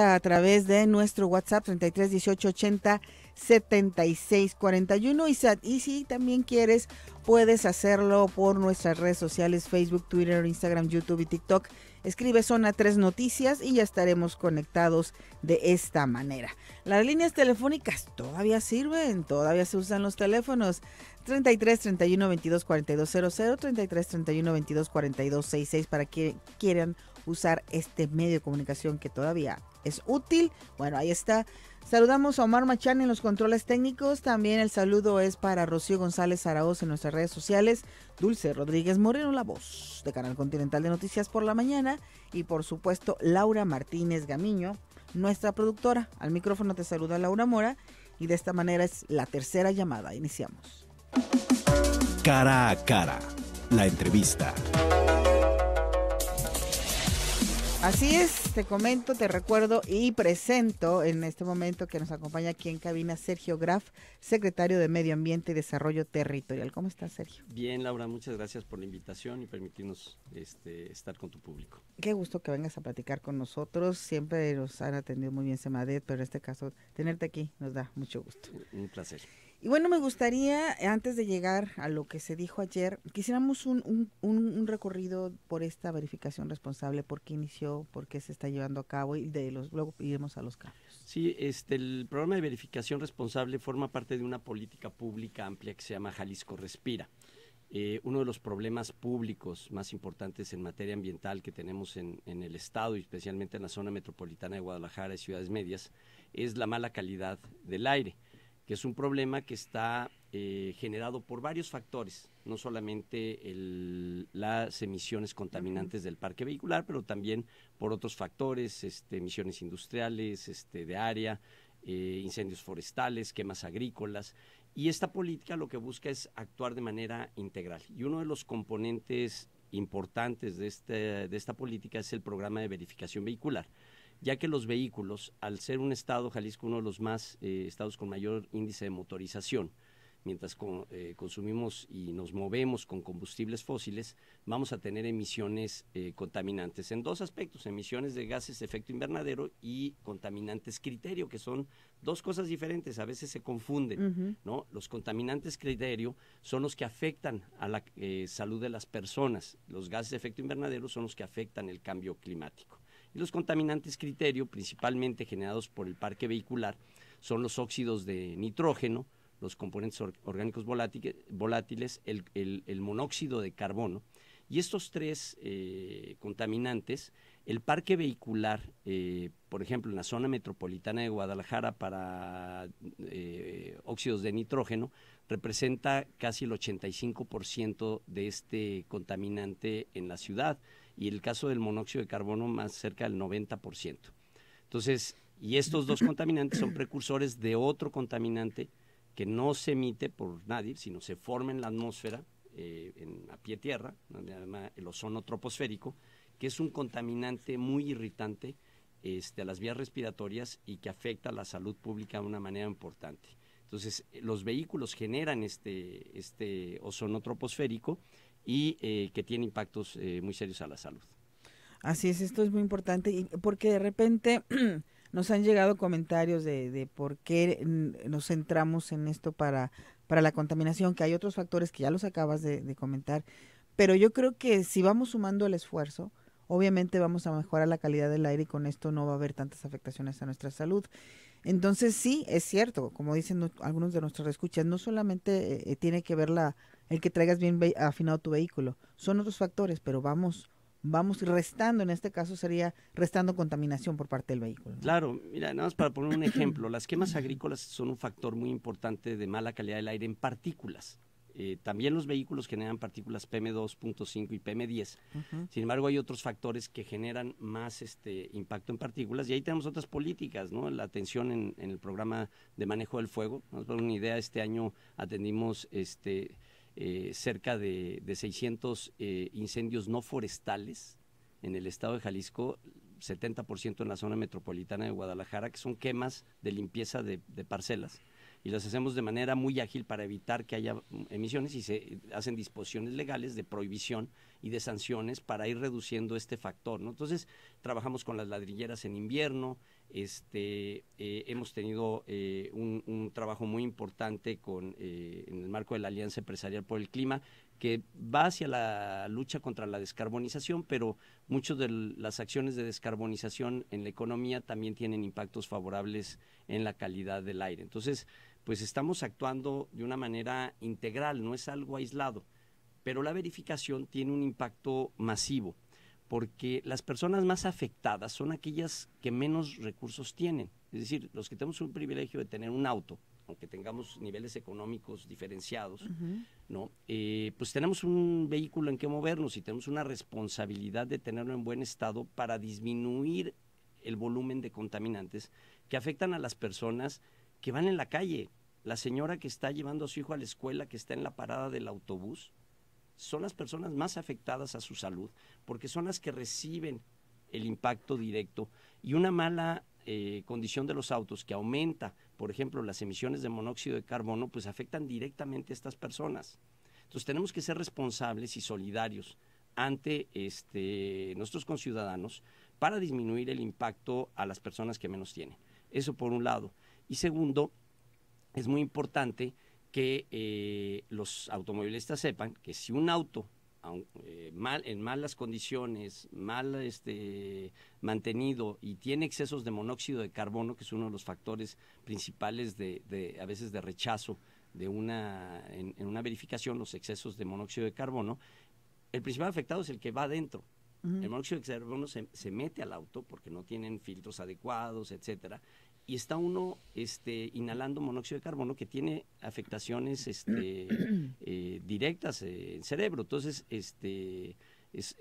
a través de nuestro WhatsApp 33 18 80 76 41. Y, y si también quieres, puedes hacerlo por nuestras redes sociales: Facebook, Twitter, Instagram, YouTube y TikTok. Escribe Zona 3 Noticias y ya estaremos conectados de esta manera. Las líneas telefónicas todavía sirven, todavía se usan los teléfonos. 33 31 22 42 00, 33 31 22 42 66 para que quieran usar este medio de comunicación que todavía es útil. Bueno, ahí está. Saludamos a Omar Machán en los controles técnicos. También el saludo es para Rocío González Araoz en nuestras redes sociales. Dulce Rodríguez Moreno, la voz de Canal Continental de Noticias por la Mañana. Y por supuesto, Laura Martínez Gamiño, nuestra productora. Al micrófono te saluda Laura Mora. Y de esta manera es la tercera llamada. Iniciamos. Cara a cara. La entrevista. Así es, te comento, te recuerdo y presento en este momento que nos acompaña aquí en cabina Sergio Graf, secretario de Medio Ambiente y Desarrollo Territorial. ¿Cómo estás, Sergio? Bien, Laura, muchas gracias por la invitación y permitirnos este, estar con tu público. Qué gusto que vengas a platicar con nosotros. Siempre nos han atendido muy bien Semadet, pero en este caso tenerte aquí nos da mucho gusto. Un placer. Y bueno, me gustaría, eh, antes de llegar a lo que se dijo ayer, quisiéramos un, un, recorrido por esta verificación responsable, por qué inició, por qué se está llevando a cabo y de los, luego iremos a los cambios. Sí, este, el programa de verificación responsable forma parte de una política pública amplia que se llama Jalisco Respira. Eh, uno de los problemas públicos más importantes en materia ambiental que tenemos en, en, el Estado y especialmente en la zona metropolitana de Guadalajara y ciudades medias es la mala calidad del aire que es un problema que está eh, generado por varios factores, no solamente las emisiones contaminantes del parque vehicular, pero también por otros factores, este, emisiones industriales, este, de área, eh, incendios forestales, quemas agrícolas. Y esta política lo que busca es actuar de manera integral. Y uno de los componentes importantes de este, esta política es el programa de verificación vehicular, ya que los vehículos, al ser un estado, Jalisco uno de los más eh, estados con mayor índice de motorización, mientras eh, consumimos y nos movemos con combustibles fósiles, vamos a tener emisiones eh, contaminantes en dos aspectos, emisiones de gases de efecto invernadero y contaminantes criterio, que son dos cosas diferentes, a veces se confunden, ¿no? Los contaminantes criterio son los que afectan a la salud de las personas, los gases de efecto invernadero son los que afectan el cambio climático. Y los contaminantes criterio, principalmente generados por el parque vehicular, son los óxidos de nitrógeno, los componentes orgánicos volátiles, el, monóxido de carbono. Y estos tres eh, contaminantes, el parque vehicular, eh, por ejemplo, en la zona metropolitana de Guadalajara para eh, óxidos de nitrógeno, representa casi el 85% de este contaminante en la ciudad y el caso del monóxido de carbono más cerca del 90%. Entonces, y estos dos contaminantes son precursores de otro contaminante que no se emite por nadie, sino se forma en la atmósfera, eh, a pie tierra, donde el ozono troposférico, que es un contaminante muy irritante este, a las vías respiratorias y que afecta a la salud pública de una manera importante. Entonces, los vehículos generan este, este ozono troposférico y eh, que tiene impactos eh, muy serios a la salud. Así es, esto es muy importante y porque de repente nos han llegado comentarios de, por qué mm, nos centramos en esto para, para la contaminación, que hay otros factores que ya los acabas de, comentar, pero yo creo que si vamos sumando el esfuerzo, obviamente vamos a mejorar la calidad del aire y con esto no va a haber tantas afectaciones a nuestra salud. Entonces sí, es cierto, como dicen algunos de nuestros escuchas, no solamente eh, tiene que ver la, el que traigas bien afinado tu vehículo. Son otros factores, pero vamos, vamos restando, en este caso sería restando contaminación por parte del vehículo. Claro, mira, nada más para poner un ejemplo, las quemas agrícolas son un factor muy importante de mala calidad del aire en partículas. Eh, también los vehículos generan partículas PM2.5 y PM10. Sin embargo, hay otros factores que generan más este impacto en partículas y ahí tenemos otras políticas, ¿no? La atención en, el programa de manejo del fuego. Nos dar una idea, este año atendimos este eh, cerca de, de 600 eh, incendios no forestales en el estado de Jalisco, 70% en la zona metropolitana de Guadalajara, que son quemas de limpieza de, parcelas. Y las hacemos de manera muy ágil para evitar que haya emisiones y se hacen disposiciones legales de prohibición y de sanciones para ir reduciendo este factor. Entonces, trabajamos con las ladrilleras en invierno, este, eh, hemos tenido eh, un, trabajo muy importante con, eh, en el marco de la Alianza Empresarial por el Clima, que va hacia la lucha contra la descarbonización, pero muchas de las acciones de descarbonización en la economía también tienen impactos favorables en la calidad del aire. Entonces, pues estamos actuando de una manera integral, no es algo aislado, pero la verificación tiene un impacto masivo porque las personas más afectadas son aquellas que menos recursos tienen. Es decir, los que tenemos un privilegio de tener un auto, aunque tengamos niveles económicos diferenciados, eh, pues tenemos un vehículo en que movernos y tenemos una responsabilidad de tenerlo en buen estado para disminuir el volumen de contaminantes que afectan a las personas que van en la calle. La señora que está llevando a su hijo a la escuela, que está en la parada del autobús, son las personas más afectadas a su salud, porque son las que reciben el impacto directo y una mala eh, condición de los autos que aumenta, por ejemplo, las emisiones de monóxido de carbono, pues afectan directamente a estas personas. Entonces tenemos que ser responsables y solidarios ante este, nuestros conciudadanos para disminuir el impacto a las personas que menos tienen. Eso por un lado. Y segundo, es muy importante que eh, los automovilistas sepan que si un auto eh, en malas condiciones, mal este, mantenido y tiene excesos de monóxido de carbono, que es uno de los factores principales de, a veces de rechazo de una, en, una verificación, los excesos de monóxido de carbono, el principal afectado es el que va adentro. El monóxido de carbono se, se, mete al auto porque no tienen filtros adecuados, etc., y está uno este, inhalando monóxido de carbono que tiene afectaciones este, eh, directas eh, en cerebro. Entonces, este, es,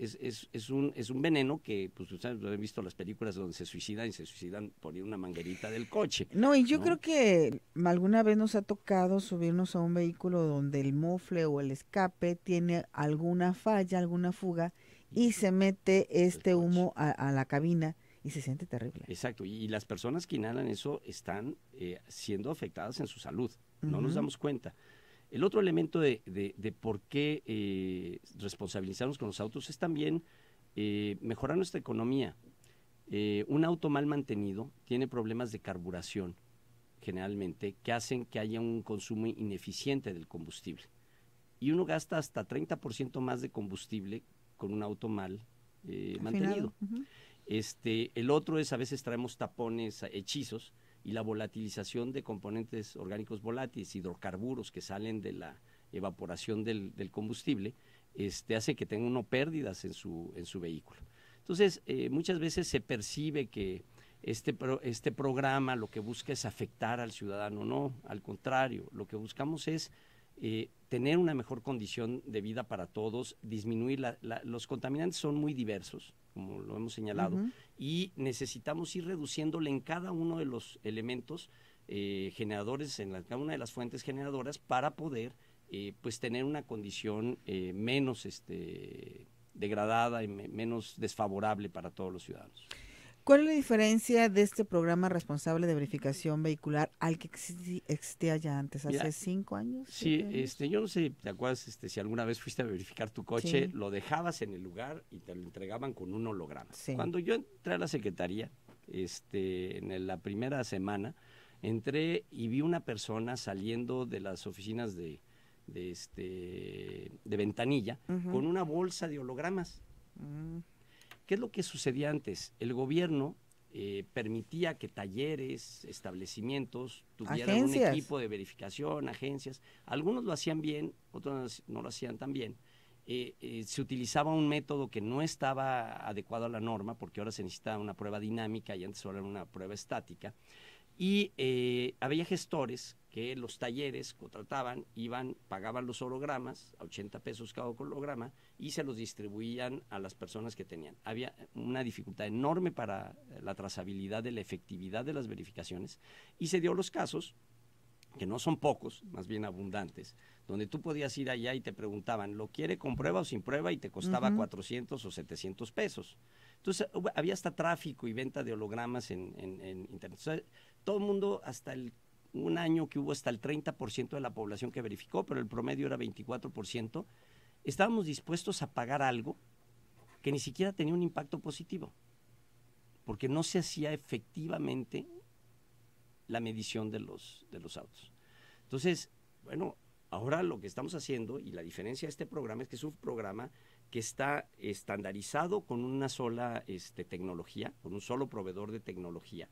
es, un, es un veneno que, pues ustedes han visto las películas donde se suicidan y se suicidan por una manguerita del coche. No, y yo creo que alguna vez nos ha tocado subirnos a un vehículo donde el mofle o el escape tiene alguna falla, alguna fuga, y se mete este humo a la cabina y se siente terrible. Exacto, y, las personas que inhalan eso están eh, siendo afectadas en su salud, no nos damos cuenta. El otro elemento de, por qué eh, responsabilizarnos con los autos es también eh, mejorar nuestra economía. un auto mal mantenido tiene problemas de carburación generalmente que hacen que haya un consumo ineficiente del combustible. Y uno gasta hasta 30% más de combustible con un auto mal mantenido. Este, el otro es a veces traemos tapones eh, hechizos y la volatilización de componentes orgánicos volátiles, hidrocarburos que salen de la evaporación del, combustible, este, hace que tenga uno pérdidas en su, vehículo. Entonces, eh, muchas veces se percibe que este, este, programa lo que busca es afectar al ciudadano. No, al contrario, lo que buscamos es eh, tener una mejor condición de vida para todos, disminuir los contaminantes son muy diversos, como lo hemos señalado, y necesitamos ir reduciéndole en cada uno de los elementos eh, generadores, en cada una de las fuentes generadoras, para poder eh, pues tener una condición eh, menos este, degradada y menos desfavorable para todos los ciudadanos. ¿Cuál es la diferencia de este programa responsable de verificación vehicular al que existía ya antes, hace cinco años? Sí, este, yo no sé, ¿te acuerdas este, si alguna vez fuiste a verificar tu coche? Lo dejabas en el lugar y te lo entregaban con un holograma. Cuando yo entré a la secretaría, este, en la primera semana, entré y vi una persona saliendo de las oficinas de, este, de ventanilla con una bolsa de hologramas. Mm. ¿Qué es lo que sucedía antes? El gobierno eh, permitía que talleres, establecimientos tuvieran un equipo de verificación, agencias. Algunos lo hacían bien, otros no lo hacían tan bien. Eh, eh, se utilizaba un método que no estaba adecuado a la norma, porque ahora se necesitaba una prueba dinámica y antes solo era una prueba estática. Y había gestores que los talleres contrataban, iban, pagaban los hologramas, a 80 pesos cada holograma, y se los distribuían a las personas que tenían. Había una dificultad enorme para la trazabilidad de la efectividad de las verificaciones, y se dio los casos, que no son pocos, más bien abundantes, donde tú podías ir allá y te preguntaban, ¿lo quiere con prueba o sin prueba? Y te costaba 400 o 700 pesos. Entonces, había hasta tráfico y venta de hologramas en, Internet. todo el mundo, hasta el un año que hubo hasta el 30% de la población que verificó, pero el promedio era 24%, estábamos dispuestos a pagar algo que ni siquiera tenía un impacto positivo, porque no se hacía efectivamente la medición de los, autos. Entonces, bueno, ahora lo que estamos haciendo y la diferencia de este programa es que es un programa que está estandarizado con una sola este, tecnología, con un solo proveedor de tecnología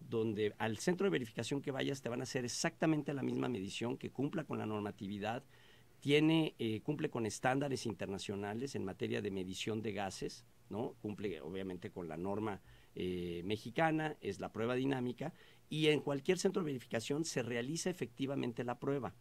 donde al centro de verificación que vayas te van a hacer exactamente la misma medición, que cumpla con la normatividad, tiene, eh, cumple con estándares internacionales en materia de medición de gases, ¿no? Cumple obviamente con la norma eh, mexicana, es la prueba dinámica, y en cualquier centro de verificación se realiza efectivamente la prueba.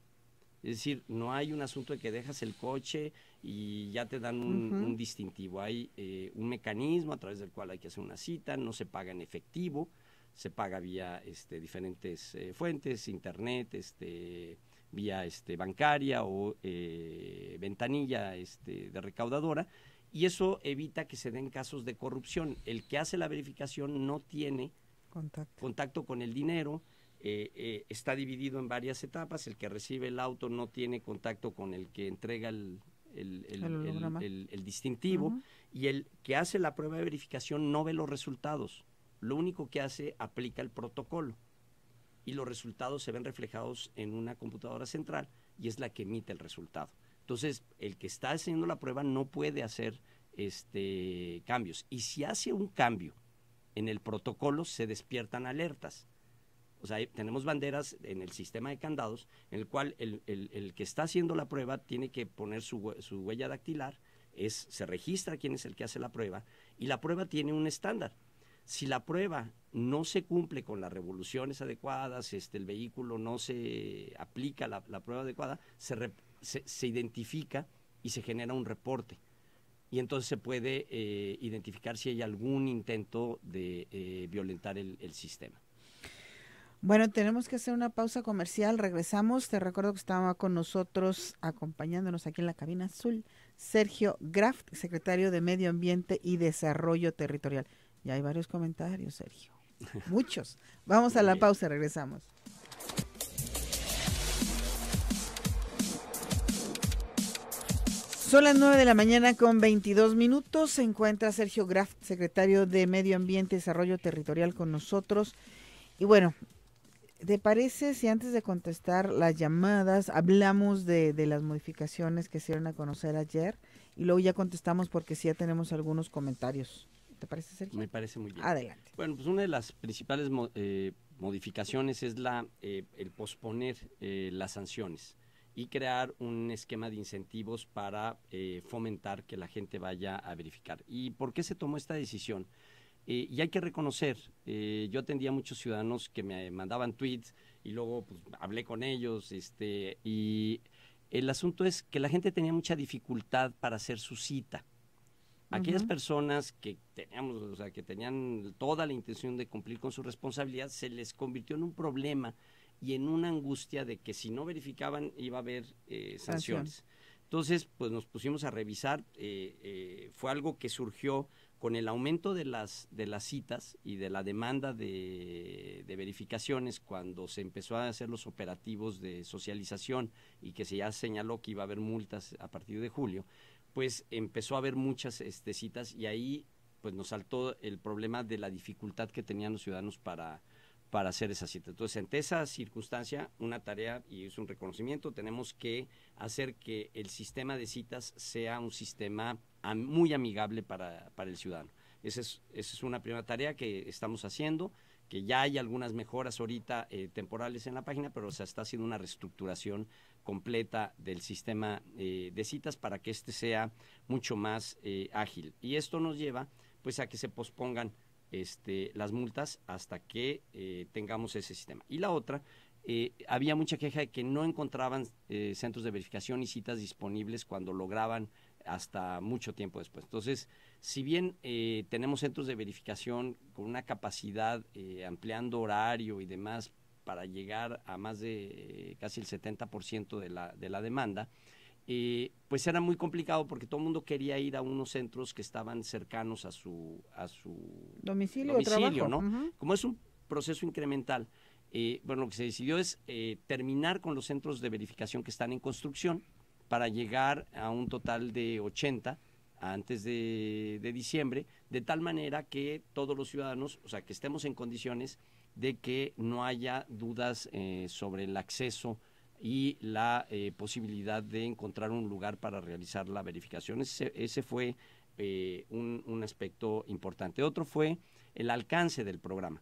Es decir, no hay un asunto de que dejas el coche y ya te dan un, distintivo. Hay eh, un mecanismo a través del cual hay que hacer una cita, no se paga en efectivo se paga vía este, diferentes eh, fuentes, internet, este, vía este, bancaria o eh, ventanilla este, de recaudadora, y eso evita que se den casos de corrupción. El que hace la verificación no tiene contacto, con el dinero, eh, está dividido en varias etapas. El que recibe el auto no tiene contacto con el que entrega el, distintivo y el que hace la prueba de verificación no ve los resultados lo único que hace, aplica el protocolo y los resultados se ven reflejados en una computadora central y es la que emite el resultado. Entonces, el que está haciendo la prueba no puede hacer este, cambios. Y si hace un cambio en el protocolo, se despiertan alertas. O sea, tenemos banderas en el sistema de candados en el cual el, que está haciendo la prueba tiene que poner su, su huella dactilar, es, se registra quién es el que hace la prueba y la prueba tiene un estándar si la prueba no se cumple con las revoluciones adecuadas, este, el vehículo no se aplica la, prueba adecuada, se, identifica y se genera un reporte. Y entonces se puede eh, identificar si hay algún intento de eh, violentar el, el sistema. Bueno, tenemos que hacer una pausa comercial. Regresamos. Te recuerdo que estaba con nosotros, acompañándonos aquí en la cabina azul, Sergio Graft, secretario de Medio Ambiente y Desarrollo Territorial. Ya hay varios comentarios, Sergio. Muchos. Vamos a la pausa, regresamos. Son las 9 de la mañana con 22 minutos. Se encuentra Sergio Graff, secretario de Medio Ambiente y Desarrollo Territorial, con nosotros. Y bueno, ¿te parece si antes de contestar las llamadas hablamos de, las modificaciones que se dieron a conocer ayer y luego ya contestamos porque sí ya tenemos algunos comentarios? ¿Te parece, Sergio? Me parece muy bien. Adelante. Bueno, pues una de las principales eh, modificaciones es eh, el posponer eh, las sanciones y crear un esquema de incentivos para fomentar que la gente vaya a verificar. ¿Y por qué se tomó esta decisión? y hay que reconocer, yo atendía a muchos ciudadanos que me mandaban tweets y luego pues, hablé con ellos este, y el asunto es que la gente tenía mucha dificultad para hacer su cita. Aquellas personas que teníamos, o sea, que tenían toda la intención de cumplir con su responsabilidad, se les convirtió en un problema y en una angustia de que si no verificaban iba a haber eh, sanciones. Entonces, pues nos pusimos a revisar. Eh, eh, fue algo que surgió con el aumento de las, de las citas y de la demanda de, verificaciones cuando se empezó a hacer los operativos de socialización y que se ya señaló que iba a haber multas a partir de julio, pues empezó a haber muchas este, citas y ahí pues, nos saltó el problema de la dificultad que tenían los ciudadanos para, hacer esa cita. Entonces, ante esa circunstancia, una tarea y es un reconocimiento, tenemos que hacer que el sistema de citas sea un sistema muy amigable para, el ciudadano. Esa es, es una primera tarea que estamos haciendo, que ya hay algunas mejoras ahorita eh, temporales en la página, pero se está haciendo una reestructuración completa del sistema eh, de citas para que éste sea mucho más eh, ágil. Y esto nos lleva pues a que se pospongan este, las multas hasta que eh, tengamos ese sistema. Y la otra, había mucha queja de que no encontraban centros de verificación y citas disponibles cuando lograban hasta mucho tiempo después. Entonces, si bien tenemos centros de verificación con una capacidad ampliando horario y demás para llegar a más de eh, casi el 70% de la, de la demanda, eh, pues era muy complicado porque todo el mundo quería ir a unos centros que estaban cercanos a su, a su domicilio, domicilio ¿no? Como es un proceso incremental, eh, bueno, lo que se decidió es terminar con los centros de verificación que están en construcción para llegar a un total de 80 antes de, de diciembre, de tal manera que todos los ciudadanos, o sea, que estemos en condiciones de que no haya dudas eh, sobre el acceso y la eh, posibilidad de encontrar un lugar para realizar la verificación. Ese, fue eh, un, aspecto importante. Otro fue el alcance del programa.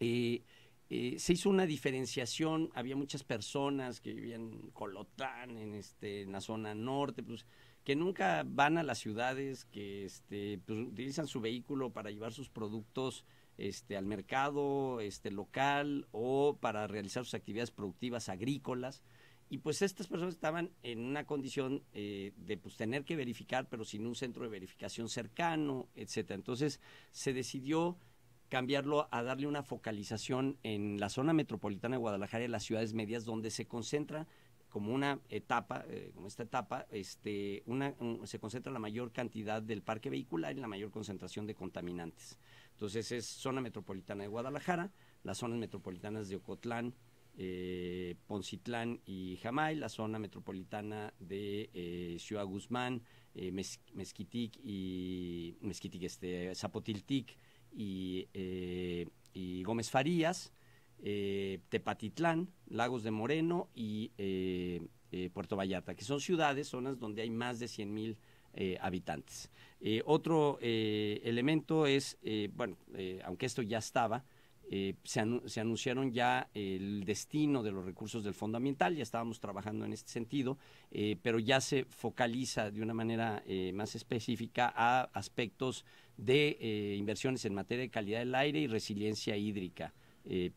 se hizo una diferenciación, había muchas personas que vivían en Colotán, en, este, en la zona norte, pues, que nunca van a las ciudades, que este, pues, utilizan su vehículo para llevar sus productos este, al mercado este, local o para realizar sus actividades productivas agrícolas. Y pues estas personas estaban en una condición eh, de pues, tener que verificar, pero sin un centro de verificación cercano, etc. Entonces se decidió cambiarlo a darle una focalización en la zona metropolitana de Guadalajara y las ciudades medias donde se concentra como una etapa, eh, como esta etapa, este, se concentra la mayor cantidad del parque vehicular y la mayor concentración de contaminantes. Entonces es zona metropolitana de Guadalajara, las zonas metropolitanas de Ocotlán, eh, Poncitlán y Jamay, la zona metropolitana de eh, Ciudad Guzmán, eh, Mezquitic y Mezquitic, este, Zapotiltic y, eh, Gómez Farías, Tepatitlán, Lagos de Moreno y Puerto Vallarta, que son ciudades, zonas donde hay más de 100.000 mil eh, habitantes. Eh, otro eh, elemento es, bueno, aunque esto ya estaba, se, anunciaron ya el destino de los recursos del fondo ambiental, ya estábamos trabajando en este sentido, pero ya se focaliza de una manera más específica a aspectos de inversiones en materia de calidad del aire y resiliencia hídrica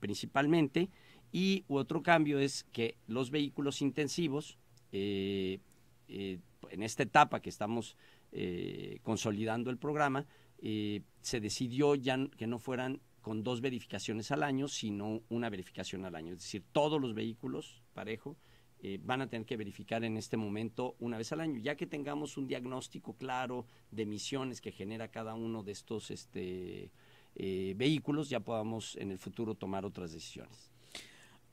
principalmente. Y otro cambio es que los vehículos intensivos en esta etapa que estamos eh, consolidando el programa, eh, se decidió ya que no fueran con dos verificaciones al año, sino una verificación al año. Es decir, todos los vehículos, parejo, eh, van a tener que verificar en este momento una vez al año. Ya que tengamos un diagnóstico claro de emisiones que genera cada uno de estos este, vehículos, ya podamos en el futuro tomar otras decisiones.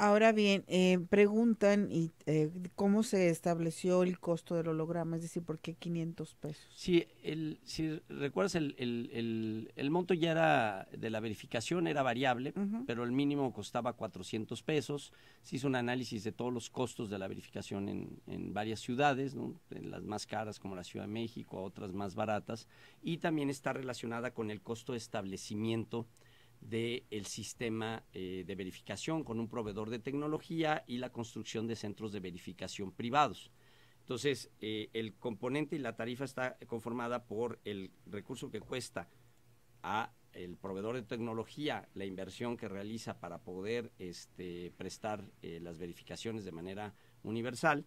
Ahora bien, eh, preguntan y eh, cómo se estableció el costo del holograma, es decir, ¿por qué 500 pesos? Sí, el, si recuerdas, el, monto ya era de la verificación, era variable, pero el mínimo costaba 400 pesos. Se hizo un análisis de todos los costos de la verificación en, varias ciudades, ¿no? en las más caras como la Ciudad de México, a otras más baratas, y también está relacionada con el costo de establecimiento del sistema eh, de verificación con un proveedor de tecnología y la construcción de centros de verificación privados. Entonces, eh, el componente y la tarifa está conformada por el recurso que cuesta a el proveedor de tecnología, la inversión que realiza para poder este, prestar eh, las verificaciones de manera universal,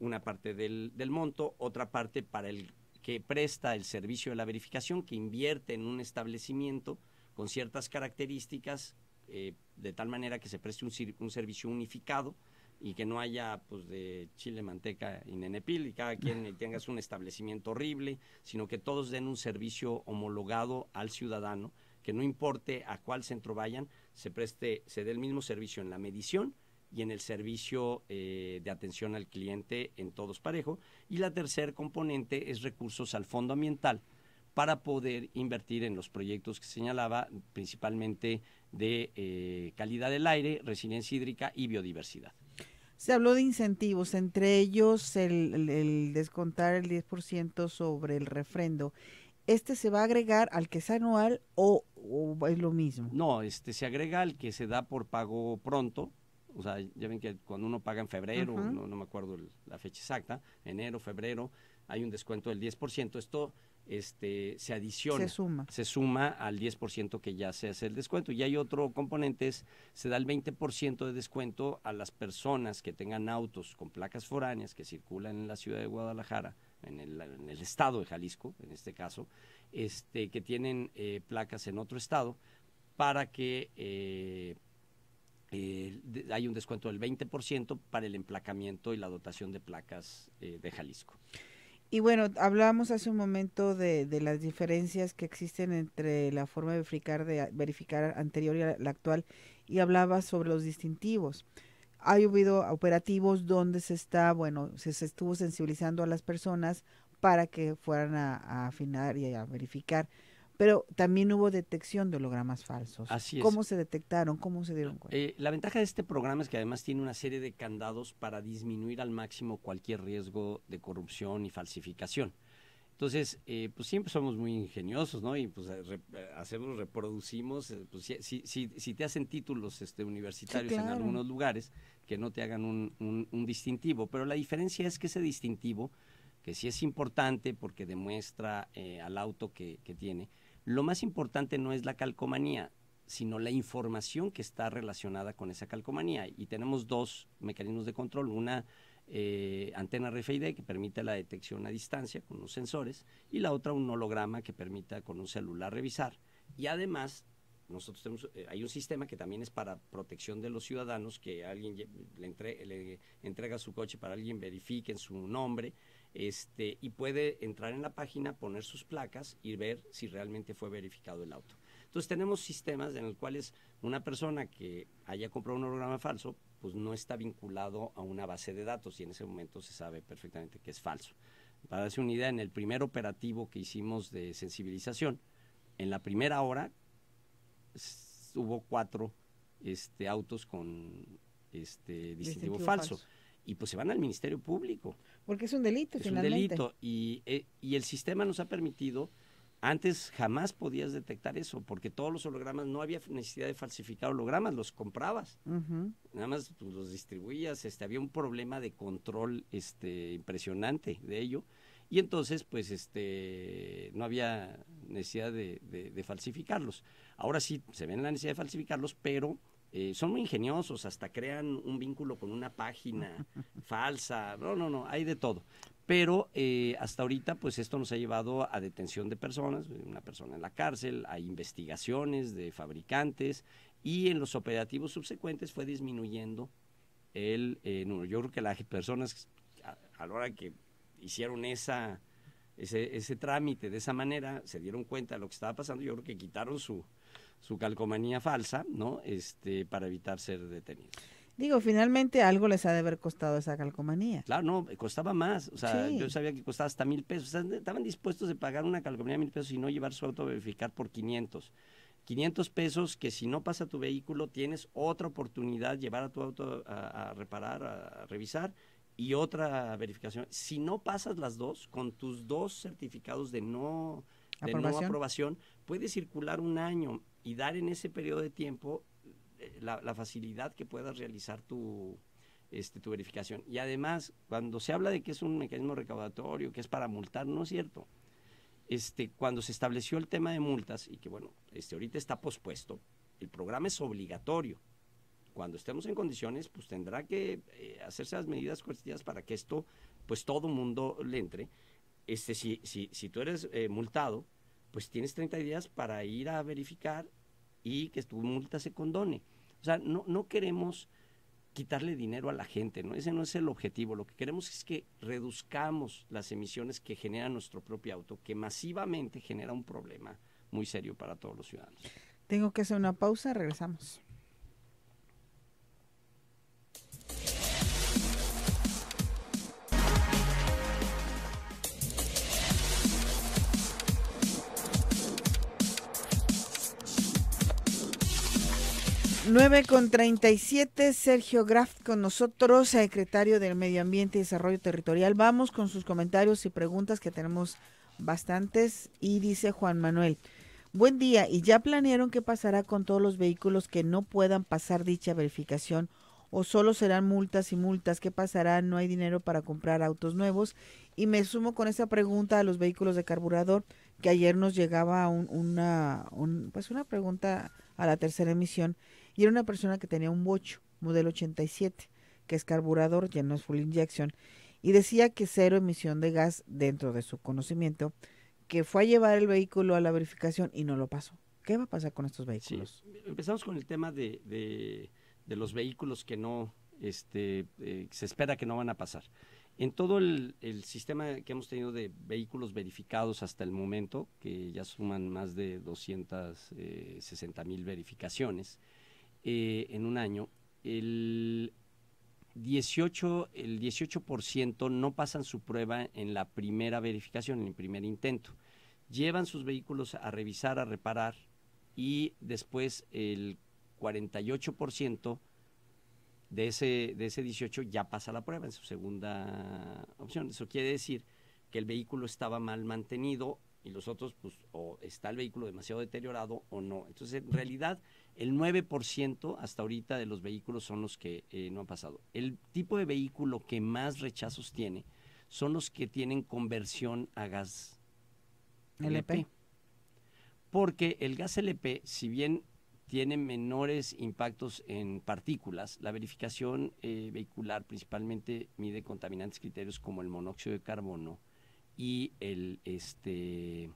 una parte del, del monto, otra parte para el que presta el servicio de la verificación, que invierte en un establecimiento con ciertas características, eh, de tal manera que se preste un, servicio unificado y que no haya pues de chile, manteca y nenepil y cada quien tenga un establecimiento horrible, sino que todos den un servicio homologado al ciudadano, que no importe a cuál centro vayan, se preste, se dé el mismo servicio en la medición y en el servicio eh, de atención al cliente en todos parejo. Y la tercer componente es recursos al fondo ambiental, para poder invertir en los proyectos que señalaba, principalmente de eh, calidad del aire, resiliencia hídrica y biodiversidad. Se habló de incentivos, entre ellos el, descontar el 10% sobre el refrendo. ¿Este se va a agregar al que es anual o, es lo mismo? No, este se agrega al que se da por pago pronto. O sea, ya ven que cuando uno paga en febrero, no, me acuerdo la fecha exacta, enero, febrero, hay un descuento del 10%. Esto este, se adiciona, se suma. al 10% que ya se hace el descuento. Y hay otro componente, se da el 20% de descuento a las personas que tengan autos con placas foráneas que circulan en la ciudad de Guadalajara, en el, estado de Jalisco, en este caso, este, que tienen eh, placas en otro estado, para que eh, eh, hay un descuento del 20% para el emplacamiento y la dotación de placas de Jalisco. Y bueno, hablábamos hace un momento de, las diferencias que existen entre la forma de verificar, de verificar anterior y la actual y hablaba sobre los distintivos. Ha habido operativos donde se está, bueno, se, estuvo sensibilizando a las personas para que fueran a afinar y a verificar pero también hubo detección de hologramas falsos. Así es. ¿Cómo se detectaron? ¿Cómo se dieron cuenta? Eh, la ventaja de este programa es que además tiene una serie de candados para disminuir al máximo cualquier riesgo de corrupción y falsificación. Entonces, eh, pues siempre somos muy ingeniosos, ¿no? Y pues eh, hacemos, reproducimos, pues si, te hacen títulos este, universitarios en algunos lugares, que no te hagan un, distintivo. Pero la diferencia es que ese distintivo, que sí es importante porque demuestra al auto que tiene, lo más importante no es la calcomanía, sino la información que está relacionada con esa calcomanía. Y tenemos dos mecanismos de control, una eh, antena RFID que permite la detección a distancia con los sensores y la otra un holograma que permita con un celular revisar. Y además, nosotros tenemos, eh, hay un sistema que también es para protección de los ciudadanos, que alguien le, entrega su coche para alguien verifique su nombre, este, y puede entrar en la página, poner sus placas y ver si realmente fue verificado el auto. Entonces tenemos sistemas en los cuales una persona que haya comprado un programa falso, pues no está vinculado a una base de datos y en ese momento se sabe perfectamente que es falso. Para darse una idea, en el primer operativo que hicimos de sensibilización, en la primera hora hubo cuatro este, autos con este distintivo, falso y pues se van al Ministerio Público. Porque es un delito, es un delito. Y, eh, y el sistema nos ha permitido, antes jamás podías detectar eso, porque todos los hologramas no había necesidad de falsificar hologramas, los comprabas. Nada más pues, los distribuías, este, había un problema de control este, impresionante de ello. Y entonces, pues, este, no había necesidad de, de falsificarlos. Ahora sí se ven la necesidad de falsificarlos, pero eh, son muy ingeniosos, hasta crean un vínculo con una página falsa, no, no, no, hay de todo. Pero eh, hasta ahorita, pues esto nos ha llevado a detención de personas, una persona en la cárcel, a investigaciones de fabricantes y en los operativos subsecuentes fue disminuyendo el eh, número. Yo creo que las personas a, la hora que hicieron esa, ese, ese trámite de esa manera se dieron cuenta de lo que estaba pasando, yo creo que quitaron su, su calcomanía falsa, ¿no? Este, para evitar ser detenido. Digo, finalmente algo les ha de haber costado esa calcomanía. Claro, no, eh, costaba más. O sea, yo sabía que costaba hasta mil pesos. estaban dispuestos de pagar una calcomanía de mil pesos y no llevar su auto a verificar por 500. 500 pesos que si no pasa tu vehículo tienes otra oportunidad llevar a tu auto a, reparar, a, revisar y otra verificación. Si no pasas las dos, con tus dos certificados de no, de no aprobación, puede circular un año y dar en ese periodo de tiempo eh, la, facilidad que puedas realizar tu, este, tu verificación. Y además, cuando se habla de que es un mecanismo recaudatorio, que es para multar, no es cierto. Este, cuando se estableció el tema de multas, y que bueno, este, ahorita está pospuesto, el programa es obligatorio. Cuando estemos en condiciones, pues tendrá que eh, hacerse las medidas correctivas para que esto, pues todo mundo le entre. Este, si, si, tú eres eh, multado, pues tienes 30 días para ir a verificar y que tu multa se condone. O sea, no, no queremos quitarle dinero a la gente, ¿no? Ese no es el objetivo. Lo que queremos es que reduzcamos las emisiones que genera nuestro propio auto, que masivamente genera un problema muy serio para todos los ciudadanos. Tengo que hacer una pausa, regresamos. 9 con 37, Sergio Graf con nosotros, secretario del Medio Ambiente y Desarrollo Territorial. Vamos con sus comentarios y preguntas que tenemos bastantes. Y dice Juan Manuel, buen día, ¿y ya planearon qué pasará con todos los vehículos que no puedan pasar dicha verificación? ¿O solo serán multas y multas? ¿Qué pasará? No hay dinero para comprar autos nuevos. Y me sumo con esa pregunta a los vehículos de carburador, que ayer nos llegaba una, pues una pregunta a la tercera emisión y era una persona que tenía un bocho, modelo 87, que es carburador, ya no es full injection, y decía que cero emisión de gas dentro de su conocimiento, que fue a llevar el vehículo a la verificación y no lo pasó. ¿Qué va a pasar con estos vehículos? Empezamos con el tema de, los vehículos que no, este, eh, se espera que no van a pasar. En todo el, el, sistema que hemos tenido de vehículos verificados hasta el momento, que ya suman más de 260 eh, mil verificaciones, eh, en un año, el 18, el 18% no pasan su prueba en la primera verificación, en el primer intento. Llevan sus vehículos a revisar, a reparar y después el 48% de ese, de ese 18 ya pasa la prueba en su segunda opción. Eso quiere decir que el vehículo estaba mal mantenido y los otros, pues, o está el vehículo demasiado deteriorado o no. Entonces, en realidad, el 9% hasta ahorita de los vehículos son los que eh, no han pasado. El tipo de vehículo que más rechazos tiene son los que tienen conversión a gas LP. E Porque el gas LP, si bien tiene menores impactos en partículas, la verificación eh, vehicular principalmente mide contaminantes criterios como el monóxido de carbono, y el, este,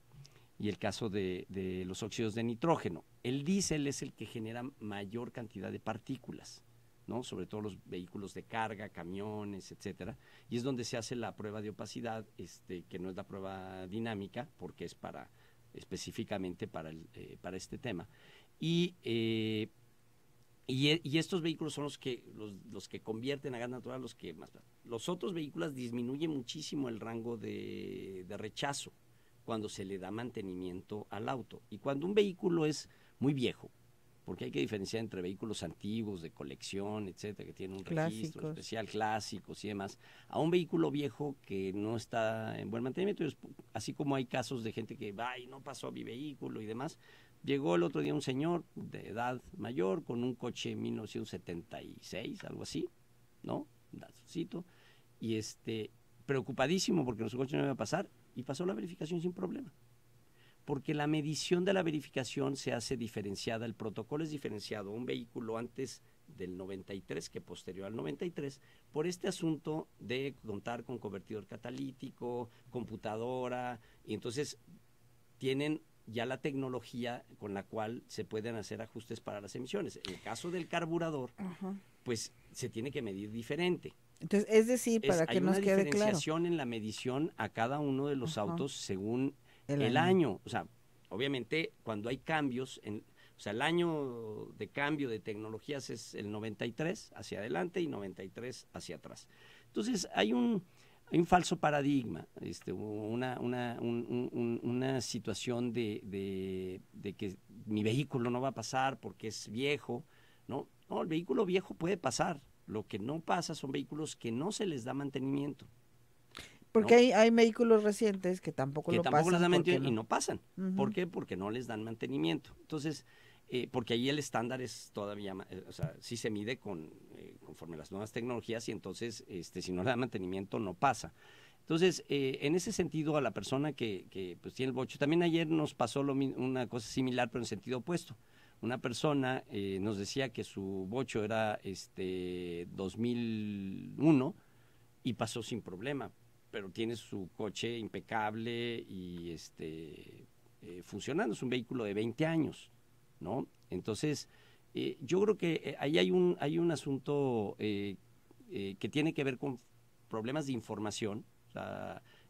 y el caso de, los óxidos de nitrógeno. El diésel es el que genera mayor cantidad de partículas, ¿no? sobre todo los vehículos de carga, camiones, etcétera, y es donde se hace la prueba de opacidad, este, que no es la prueba dinámica, porque es para específicamente para, eh, para este tema. Y eh, e, y, estos vehículos son los que, los, que convierten a gas natural los que más... Los otros vehículos disminuyen muchísimo el rango de rechazo cuando se le da mantenimiento al auto. Y cuando un vehículo es muy viejo, porque hay que diferenciar entre vehículos antiguos, de colección, etcétera, que tienen un registro especial, clásicos y demás, a un vehículo viejo que no está en buen mantenimiento. Así como hay casos de gente que, va y no pasó mi vehículo y demás. Llegó el otro día un señor de edad mayor con un coche 1976, algo así, ¿no? Dazucito. Y este, preocupadísimo porque nuestro coche no iba a pasar y pasó la verificación sin problema porque la medición de la verificación se hace diferenciada, el protocolo es diferenciado. Un vehículo antes del 93, que posterior al 93, por este asunto de contar con convertidor catalítico, computadora, y entonces tienen ya la tecnología con la cual se pueden hacer ajustes para las emisiones. En el caso del carburador, pues se tiene que medir diferente. Entonces, es decir, para que nos quede claro. Hay una diferenciación en la medición a cada uno de los autos según el, año. O sea, obviamente cuando hay cambios, en, o sea, el año de cambio de tecnologías es el 93 hacia adelante y 93 hacia atrás. Entonces hay un, un falso paradigma, este, una, una, una situación de, de, de, que mi vehículo no va a pasar porque es viejo. No, no, el vehículo viejo puede pasar. Lo que no pasa son vehículos que no se les da mantenimiento. Porque hay, vehículos recientes que tampoco lo tampoco pasan. dan y no pasan. ¿Por qué? Porque no les dan mantenimiento. Entonces, eh, porque ahí el estándar es todavía, eh, o sea, sí se mide con, eh, conforme las nuevas tecnologías y entonces, este, si no le dan mantenimiento, no pasa. Entonces, en ese sentido, a la persona que, pues, tiene el bocho, también ayer nos pasó una cosa similar, pero en sentido opuesto. Una persona nos decía que su bocho era este 2001 y pasó sin problema, pero tiene su coche impecable y este, eh, funcionando. Es un vehículo de 20 años, ¿no? Entonces, eh, yo creo que eh, ahí hay un, hay un asunto que tiene que ver con problemas de información,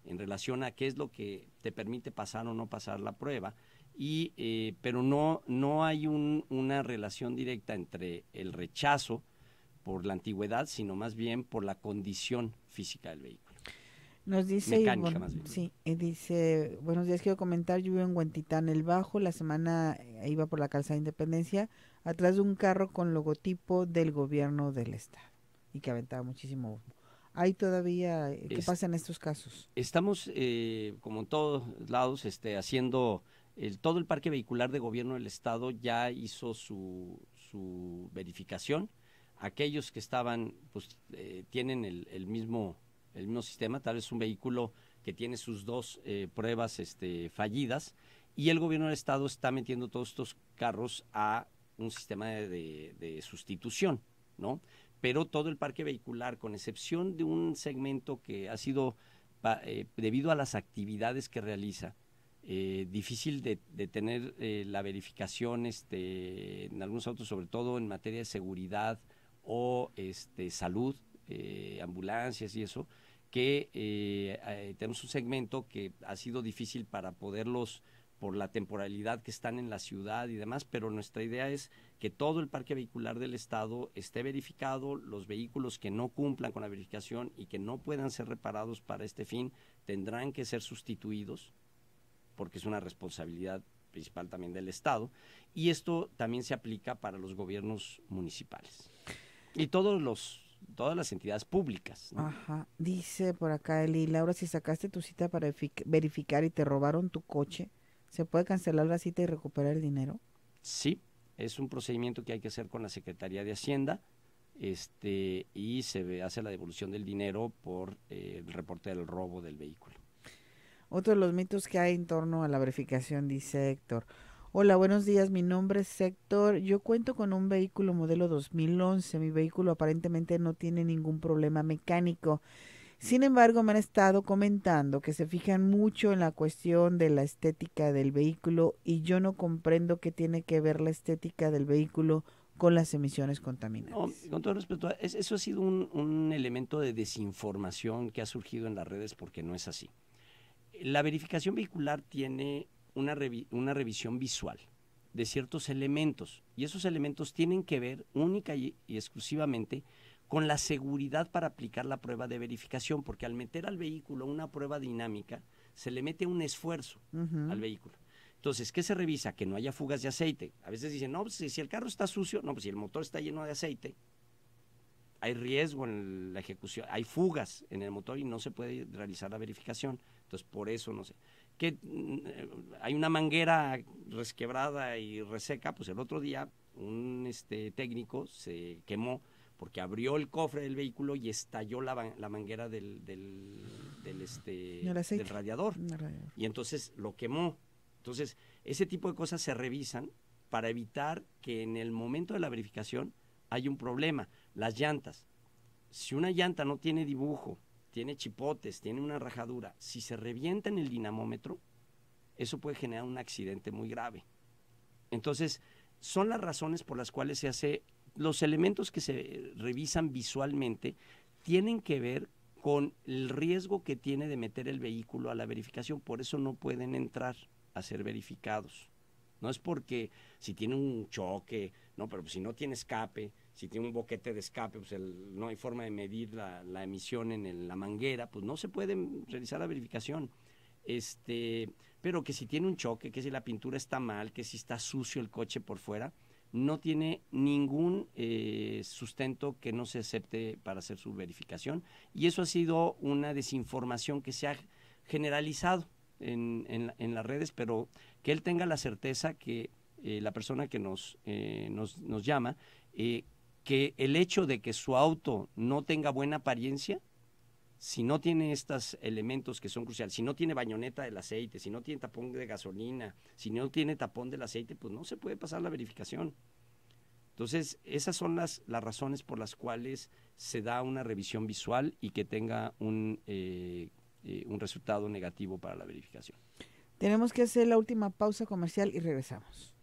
en relación a qué es lo que te permite pasar o no pasar la prueba, y, pero no, no hay una relación directa entre el rechazo por la antigüedad, sino más bien por la condición física del vehículo. Nos dice, sí sí, eh, dice, buenos días, quiero comentar, yo vivo en Huentitán, el Bajo, la semana eh, iba por la calzada de Independencia, atrás de un carro con logotipo del gobierno del estado, y que aventaba muchísimo ¿Hay todavía, eh, qué pasa en estos casos? Estamos, como en todos lados, este, haciendo, todo el parque vehicular de gobierno del estado ya hizo su, su verificación, aquellos que estaban, pues, tienen el mismo el mismo sistema, tal vez un vehículo que tiene sus dos eh, pruebas este, fallidas y el gobierno del estado está metiendo todos estos carros a un sistema de, de, sustitución, ¿no? Pero todo el parque vehicular, con excepción de un segmento que ha sido, eh, debido a las actividades que realiza, eh, difícil de, tener eh, la verificación este, en algunos autos, sobre todo en materia de seguridad o este, salud, ambulancias y eso, que eh, eh, tenemos un segmento que ha sido difícil para poderlos por la temporalidad que están en la ciudad y demás, pero nuestra idea es que todo el parque vehicular del Estado esté verificado, los vehículos que no cumplan con la verificación y que no puedan ser reparados para este fin tendrán que ser sustituidos, porque es una responsabilidad principal también del Estado, y esto también se aplica para los gobiernos municipales. Y todos los todas las entidades públicas. Ajá. Dice por acá Eli, Laura, si sacaste tu cita para verificar y te robaron tu coche, ¿se puede cancelar la cita y recuperar el dinero? Sí, es un procedimiento que hay que hacer con la Secretaría de Hacienda este, y se hace la devolución del dinero por eh, el reporte del robo del vehículo. Otro de los mitos que hay en torno a la verificación, dice Héctor. Hola, buenos días. Mi nombre es sector Yo cuento con un vehículo modelo 2011. Mi vehículo aparentemente no tiene ningún problema mecánico. Sin embargo, me han estado comentando que se fijan mucho en la cuestión de la estética del vehículo y yo no comprendo qué tiene que ver la estética del vehículo con las emisiones contaminantes. con todo respeto, eso ha sido un, elemento de desinformación que ha surgido en las redes porque no es así. La verificación vehicular tiene una, una revisión visual de ciertos elementos y esos elementos tienen que ver única y, exclusivamente con la seguridad para aplicar la prueba de verificación, porque al meter al vehículo una prueba dinámica, se le mete un esfuerzo al vehículo. Entonces, ¿qué se revisa? Que no haya fugas de aceite. A veces dicen, no, pues, si el carro está sucio, no, pues si el motor está lleno de aceite, hay riesgo en la ejecución, hay fugas en el motor y no se puede realizar la verificación. Entonces, por eso no sé. Se... Mm, hay una manguera resquebrada y reseca, pues el otro día un este, técnico se quemó porque abrió el cofre del vehículo y estalló la, manguera del, este, radiador. radiador. Y entonces lo quemó. Entonces, ese tipo de cosas se revisan para evitar que en el momento de la verificación haya un problema. Las llantas. Si una llanta no tiene dibujo, tiene chipotes, tiene una rajadura, si se revienta en el dinamómetro, eso puede generar un accidente muy grave. Entonces, son las razones por las cuales se hace, los elementos que se revisan visualmente tienen que ver con el riesgo que tiene de meter el vehículo a la verificación, por eso no pueden entrar a ser verificados. No es porque si tiene un choque, no, pero si no tiene escape, si tiene un boquete de escape, pues no hay forma de medir la, emisión en la manguera, pues no se puede realizar la verificación. Este, pero que si tiene un choque, que si la pintura está mal, que si está sucio el coche por fuera, no tiene ningún eh, sustento que no se acepte para hacer su verificación. Y eso ha sido una desinformación que se ha generalizado en, las redes, pero que él tenga la certeza que eh, la persona que nos eh, llama, que el hecho de que su auto no tenga buena apariencia, si no tiene estos elementos que son cruciales, si no tiene bañoneta del aceite, si no tiene tapón de gasolina, si no tiene tapón del aceite, pues no se puede pasar la verificación. Entonces, esas son las, razones por las cuales se da una revisión visual y que tenga un, eh, eh, un resultado negativo para la verificación. Tenemos que hacer la última pausa comercial y regresamos.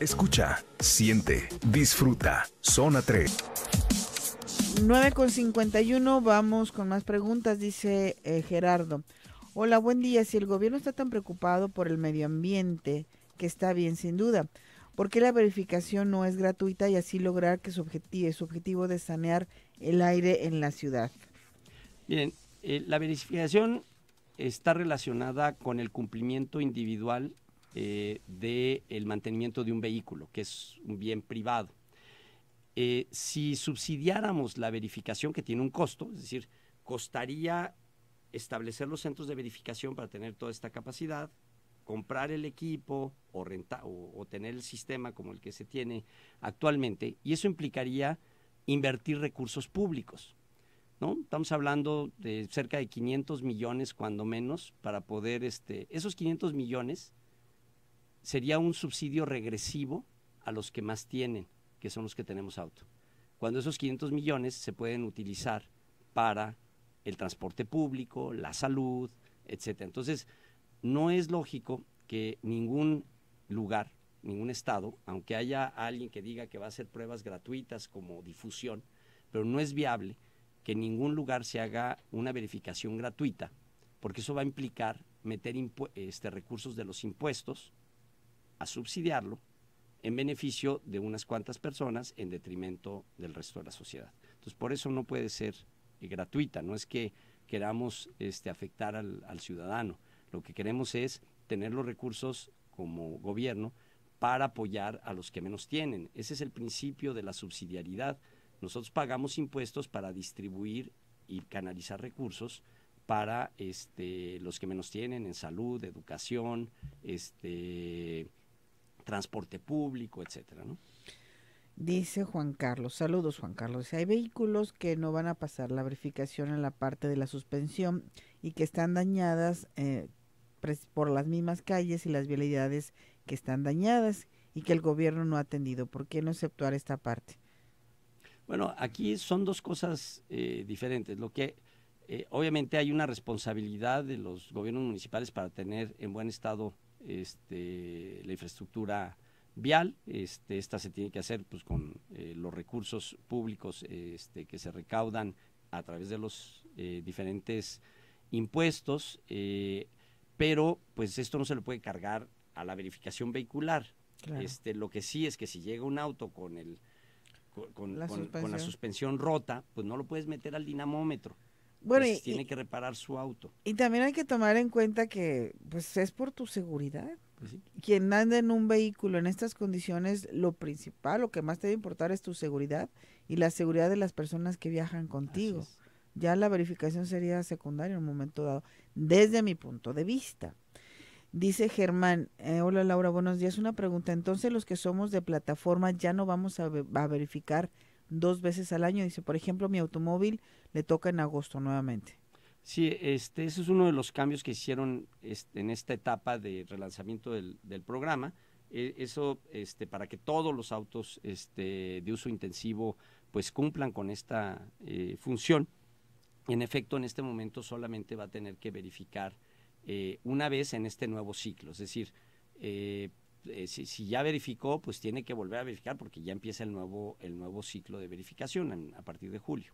Escucha, siente, disfruta. Zona 3. 51, vamos con más preguntas, dice eh, Gerardo. Hola, buen día. Si el gobierno está tan preocupado por el medio ambiente, que está bien sin duda, ¿por qué la verificación no es gratuita y así lograr que su objetivo, objetivo de sanear el aire en la ciudad? Bien, eh, la verificación está relacionada con el cumplimiento individual eh, del mantenimiento de un vehículo, que es un bien privado. Eh, si subsidiáramos la verificación, que tiene un costo, es decir, costaría establecer los centros de verificación para tener toda esta capacidad, comprar el equipo o, renta, o, tener el sistema como el que se tiene actualmente, y eso implicaría invertir recursos públicos. ¿No? Estamos hablando de cerca de 500 millones, cuando menos, para poder, este, esos 500 millones sería un subsidio regresivo a los que más tienen, que son los que tenemos auto. Cuando esos 500 millones se pueden utilizar para el transporte público, la salud, etcétera. Entonces, no es lógico que ningún lugar, ningún estado, aunque haya alguien que diga que va a hacer pruebas gratuitas como difusión, pero no es viable que en ningún lugar se haga una verificación gratuita, porque eso va a implicar meter este, recursos de los impuestos a subsidiarlo en beneficio de unas cuantas personas en detrimento del resto de la sociedad. Entonces, por eso no puede ser eh, gratuita, no es que queramos este, afectar al, ciudadano, lo que queremos es tener los recursos como gobierno para apoyar a los que menos tienen. Ese es el principio de la subsidiariedad. Nosotros pagamos impuestos para distribuir y canalizar recursos para este, los que menos tienen en salud, educación, este, transporte público, etcétera, ¿no? Dice Juan Carlos, saludos Juan Carlos, hay vehículos que no van a pasar la verificación en la parte de la suspensión y que están dañadas eh, por las mismas calles y las vialidades que están dañadas y que el gobierno no ha atendido. ¿Por qué no exceptuar esta parte? Bueno, aquí son dos cosas eh, diferentes. Lo que eh, obviamente hay una responsabilidad de los gobiernos municipales para tener en buen estado este, la infraestructura vial. Este, esta se tiene que hacer pues, con eh, los recursos públicos este, que se recaudan a través de los eh, diferentes impuestos, eh, pero pues esto no se le puede cargar a la verificación vehicular. Este, lo que sí es que si llega un auto con el con la suspensión rota, pues no lo puedes meter al dinamómetro tiene que reparar su auto. Y también hay que tomar en cuenta que pues es por tu seguridad. Pues Quien anda en un vehículo en estas condiciones, lo principal, lo que más te debe importar es tu seguridad y la seguridad de las personas que viajan contigo. Ya la verificación sería secundaria en un momento dado, desde mi punto de vista. Dice Germán, eh, hola Laura, buenos días. Una pregunta, entonces los que somos de plataforma ya no vamos a, a verificar dos veces al año. Dice, por ejemplo, mi automóvil le toca en agosto nuevamente. Sí, este, ese es uno de los cambios que hicieron este, en esta etapa de relanzamiento del, programa. E, eso este, para que todos los autos este, de uso intensivo pues cumplan con esta eh, función. En efecto, en este momento solamente va a tener que verificar eh, una vez en este nuevo ciclo, es decir, eh, eh, si, ya verificó, pues tiene que volver a verificar porque ya empieza el nuevo, el nuevo ciclo de verificación a partir de julio.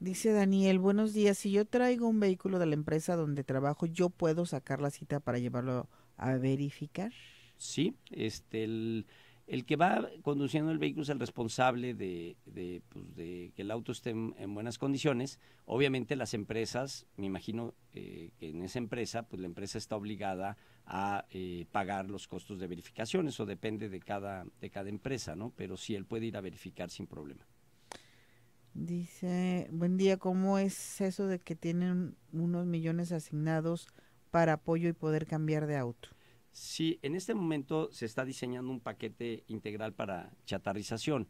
Dice Daniel, buenos días, si yo traigo un vehículo de la empresa donde trabajo, ¿yo puedo sacar la cita para llevarlo a verificar? Sí, este, el, el que va conduciendo el vehículo es el responsable de, pues, que el auto esté en, buenas condiciones. Obviamente las empresas, me imagino eh, que en esa empresa, pues la empresa está obligada a eh, pagar los costos de verificación. Eso depende de cada, de cada empresa, ¿no? Pero sí, él puede ir a verificar sin problema. Dice, buen día, ¿cómo es eso de que tienen unos millones asignados para apoyo y poder cambiar de auto? Sí, en este momento se está diseñando un paquete integral para chatarrización.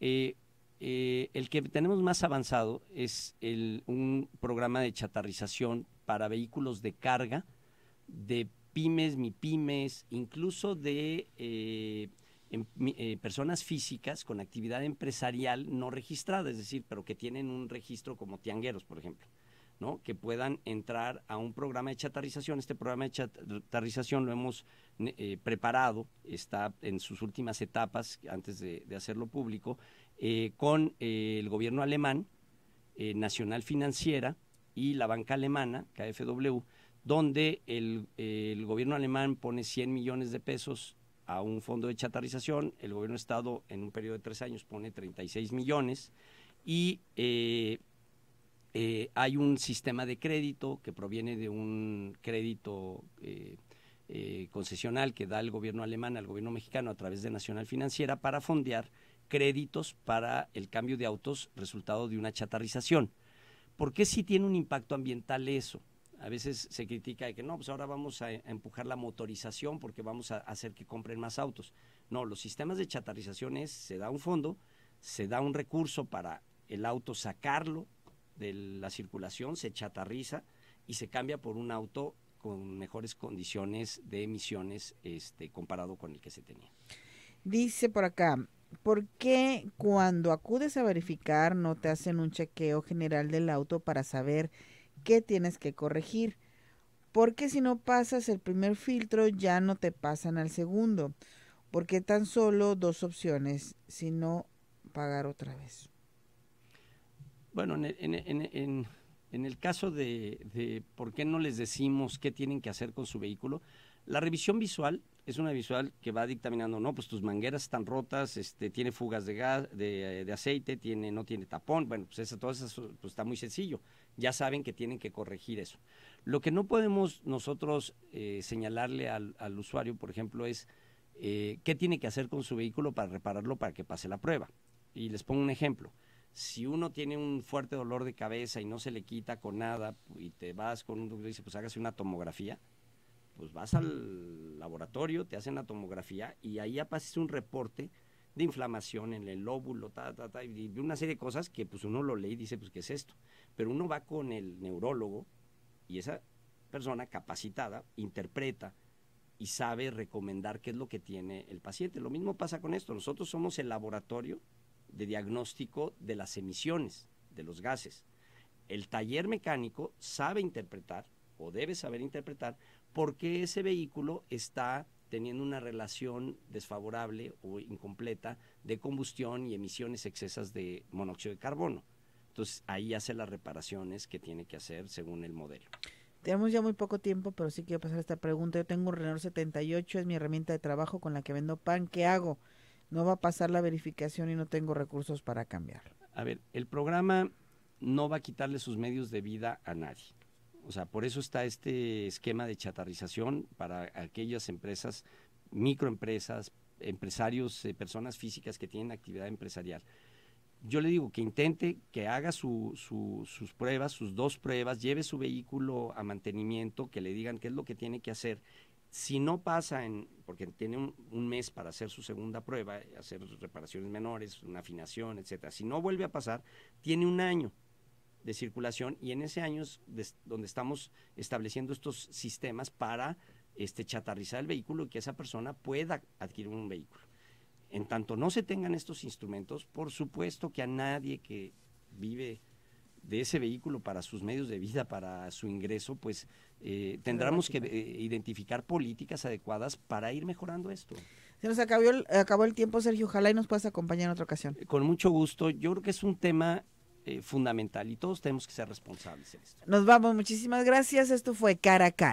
Eh, eh, el que tenemos más avanzado es un programa de chatarrización para vehículos de carga, de pymes, mipymes, incluso de eh, em, personas físicas con actividad empresarial no registrada, es decir, pero que tienen un registro como tiangueros, por ejemplo que puedan entrar a un programa de chatarrización. Este programa de chatarrización lo hemos eh, preparado, está en sus últimas etapas antes de, hacerlo público, eh, con eh, el gobierno alemán, Nacional Financiera y la banca alemana, KfW, donde el, gobierno alemán pone 100 millones de pesos a un fondo de chatarrización, el gobierno de Estado en un periodo de tres años pone 36 millones y eh, hay un sistema de crédito que proviene de un crédito eh, eh, concesional que da el gobierno alemán al gobierno mexicano a través de Nacional Financiera para fondear créditos para el cambio de autos resultado de una chatarrización. ¿Por qué si tiene un impacto ambiental eso? A veces se critica de que no, pues ahora vamos a, empujar la motorización porque vamos a, a hacer que compren más autos. No, los sistemas de chatarrización es, se da un fondo, se da un recurso para el auto sacarlo de la circulación, se chatarriza y se cambia por un auto con mejores condiciones de emisiones este, comparado con el que se tenía. Dice por acá, ¿por qué cuando acudes a verificar no te hacen un chequeo general del auto para saber qué tienes que corregir? Porque si no pasas el primer filtro ya no te pasan al segundo. Porque tan solo dos opciones, si no pagar otra vez. Bueno, en, el caso de, por qué no les decimos qué tienen que hacer con su vehículo, la revisión visual es una visual que va dictaminando, no, pues tus mangueras están rotas, este, tiene fugas de gas, de, aceite, tiene, no tiene tapón, bueno, pues eso, todo eso pues está muy sencillo. Ya saben que tienen que corregir eso. Lo que no podemos nosotros eh, señalarle al, usuario, por ejemplo, es eh, qué tiene que hacer con su vehículo para repararlo para que pase la prueba. Y les pongo un ejemplo si uno tiene un fuerte dolor de cabeza y no se le quita con nada y te vas con un doctor y dice, pues hágase una tomografía, pues vas al laboratorio, te hacen la tomografía y ahí aparece un reporte de inflamación en el lóbulo, ta, ta, ta, y una serie de cosas que pues uno lo lee y dice, pues, ¿qué es esto? Pero uno va con el neurólogo y esa persona capacitada interpreta y sabe recomendar qué es lo que tiene el paciente. Lo mismo pasa con esto, nosotros somos el laboratorio de diagnóstico de las emisiones, de los gases. El taller mecánico sabe interpretar o debe saber interpretar por qué ese vehículo está teniendo una relación desfavorable o incompleta de combustión y emisiones excesas de monóxido de carbono. Entonces ahí hace las reparaciones que tiene que hacer según el modelo. Tenemos ya muy poco tiempo, pero sí quiero pasar esta pregunta. Yo tengo un Renault 78, es mi herramienta de trabajo con la que vendo pan. ¿Qué hago? no va a pasar la verificación y no tengo recursos para cambiarlo. A ver, el programa no va a quitarle sus medios de vida a nadie. O sea, por eso está este esquema de chatarrización para aquellas empresas, microempresas, empresarios, eh, personas físicas que tienen actividad empresarial. Yo le digo que intente, que haga sus pruebas, sus dos pruebas, lleve su vehículo a mantenimiento, que le digan qué es lo que tiene que hacer si no pasa, en, porque tiene un, mes para hacer su segunda prueba, hacer reparaciones menores, una afinación, etcétera. Si no vuelve a pasar, tiene un año de circulación y en ese año es donde estamos estableciendo estos sistemas para este, chatarrizar el vehículo y que esa persona pueda adquirir un vehículo. En tanto no se tengan estos instrumentos, por supuesto que a nadie que vive de ese vehículo para sus medios de vida, para su ingreso, pues eh, tendremos que eh, identificar políticas adecuadas para ir mejorando esto. Se nos acabó el, tiempo, Sergio. Ojalá y nos puedas acompañar en otra ocasión. Con mucho gusto. Yo creo que es un tema eh, fundamental y todos tenemos que ser responsables en esto. Nos vamos. Muchísimas gracias. Esto fue Cara a Cara.